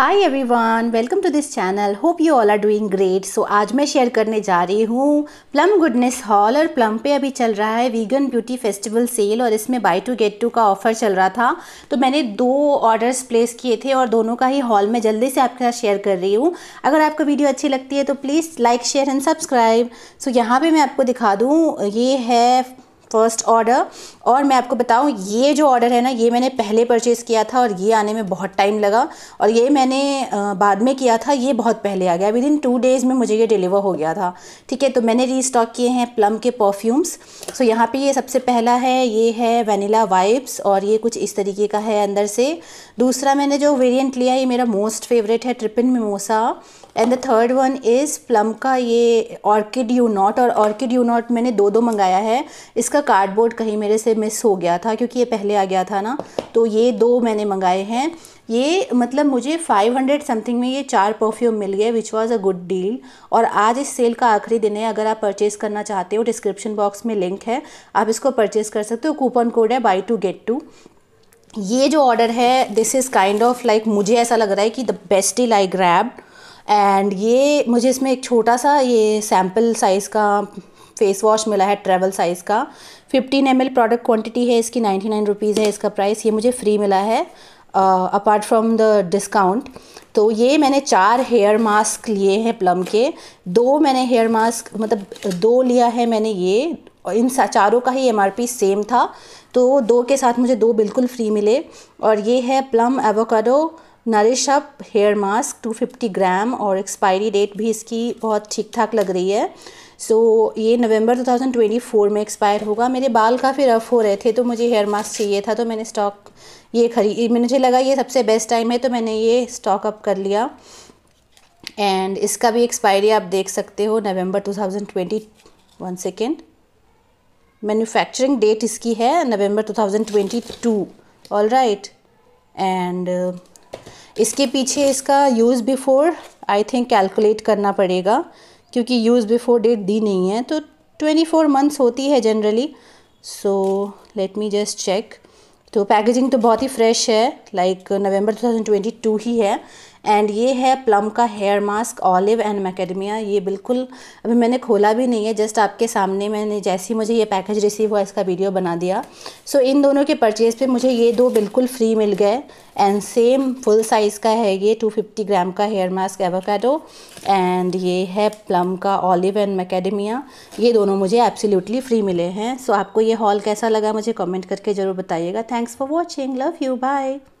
every everyone welcome to this channel hope you all are doing great so आज मैं share करने जा रही हूँ प्लम गुडनेस हॉल और प्लम पे अभी चल रहा है वीगन ब्यूटी फेस्टिवल सेल और इसमें बाई टू गेट टू का ऑफर चल रहा था तो मैंने दो ऑर्डर्स प्लेस किए थे और दोनों का ही हॉल मैं जल्दी से आपके साथ शेयर कर रही हूँ अगर आपको वीडियो अच्छी लगती है तो please like share and subscribe so यहाँ पर मैं आपको दिखा दूँ ये है फर्स्ट ऑर्डर और मैं आपको बताऊं ये जो ऑर्डर है ना ये मैंने पहले परचेज़ किया था और ये आने में बहुत टाइम लगा और ये मैंने बाद में किया था ये बहुत पहले आ गया विद इन टू डेज़ में मुझे ये डिलीवर हो गया था ठीक है तो मैंने री स्टॉक किए हैं प्लम के परफ्यूम्स सो यहाँ पे ये सबसे पहला है ये है वनीला वाइब्स और ये कुछ इस तरीके का है अंदर से दूसरा मैंने जो वेरियंट लिया ये मेरा मोस्ट फेवरेट है trippin mimosa and the third one is Plum का ये ऑर्किड यू नॉट और ऑर्किड यू नॉट मैंने दो दो मंगाया है इसका कार्डबोर्ड कहीं मेरे से मिस हो गया था क्योंकि ये पहले आ गया था ना तो ये दो मैंने मंगाए हैं ये मतलब मुझे 500 समथिंग में ये चार परफ्यूम मिल गए which was a good deal और आज इस सेल का आखिरी दिन है अगर आप परचेज़ करना चाहते हो डिस्क्रिप्शन बॉक्स में लिंक है आप इसको परचेज़ कर सकते हो कूपन कोड है बाई टू गेट टू ये जो ऑर्डर है this is kind of like मुझे ऐसा लग रहा है कि the best deal I grabbed and ये मुझे इसमें एक छोटा सा ये सैम्पल साइज़ का फेस वॉश मिला है ट्रेवल साइज़ का 15 एम प्रोडक्ट क्वांटिटी है इसकी 99 रुपीज़ है इसका प्राइस ये मुझे फ्री मिला है अपार्ट फ्रॉम द डिस्काउंट तो ये मैंने चार हेयर मास्क लिए हैं प्लम के दो मैंने हेयर मास्क मतलब दो लिया है मैंने ये और इन चारों का ही एम सेम था तो दो के साथ मुझे दो बिल्कुल फ्री मिले और ये है Plum avocado nourish up hair mask 250 gram और एक्सपायरी डेट भी इसकी बहुत ठीक ठाक लग रही है सो so, ये नवंबर 2024 में एक्सपायर होगा मेरे बाल काफ़ी रफ़ हो रहे थे तो मुझे हेयर मास्क चाहिए था तो मैंने स्टॉक ये खरीद मुझे लगा ये सबसे बेस्ट टाइम है तो मैंने ये स्टॉक अप कर लिया एंड इसका भी एक्सपायरी आप देख सकते हो नवंबर 2020 वन सेकेंड मैन्युफैक्चरिंग डेट इसकी है नवंबर 2022 ऑल राइट एंड इसके पीछे इसका use before I think calculate करना पड़ेगा क्योंकि यूज़ बिफ़ोर डेट दी नहीं है तो ट्वेंटी फोर मंथ्स होती है generally so let me just check तो पैकेजिंग तो बहुत ही फ्रेश है लाइक नवंबर 2022 ही है एंड ये है प्लम का hair mask olive and macadamia ये बिल्कुल अभी मैंने खोला भी नहीं है जस्ट आपके सामने मैंने जैसे ही मुझे ये पैकेज रिसीव हुआ इसका वीडियो बना दिया सो so, इन दोनों के परचेज़ पे मुझे ये दो बिल्कुल फ्री मिल गए एंड सेम फुल साइज़ का है ये 250 ग्राम का हेयर मास्क एवोकाडो एंड ये है प्लम का ऑलिव एंड मैकेडमिया ये दोनों मुझे एब्सोल्युटली फ्री मिले हैं सो so, आपको ये हॉल कैसा लगा मुझे कमेंट करके ज़रूर बताइएगा thanks for watching love you bye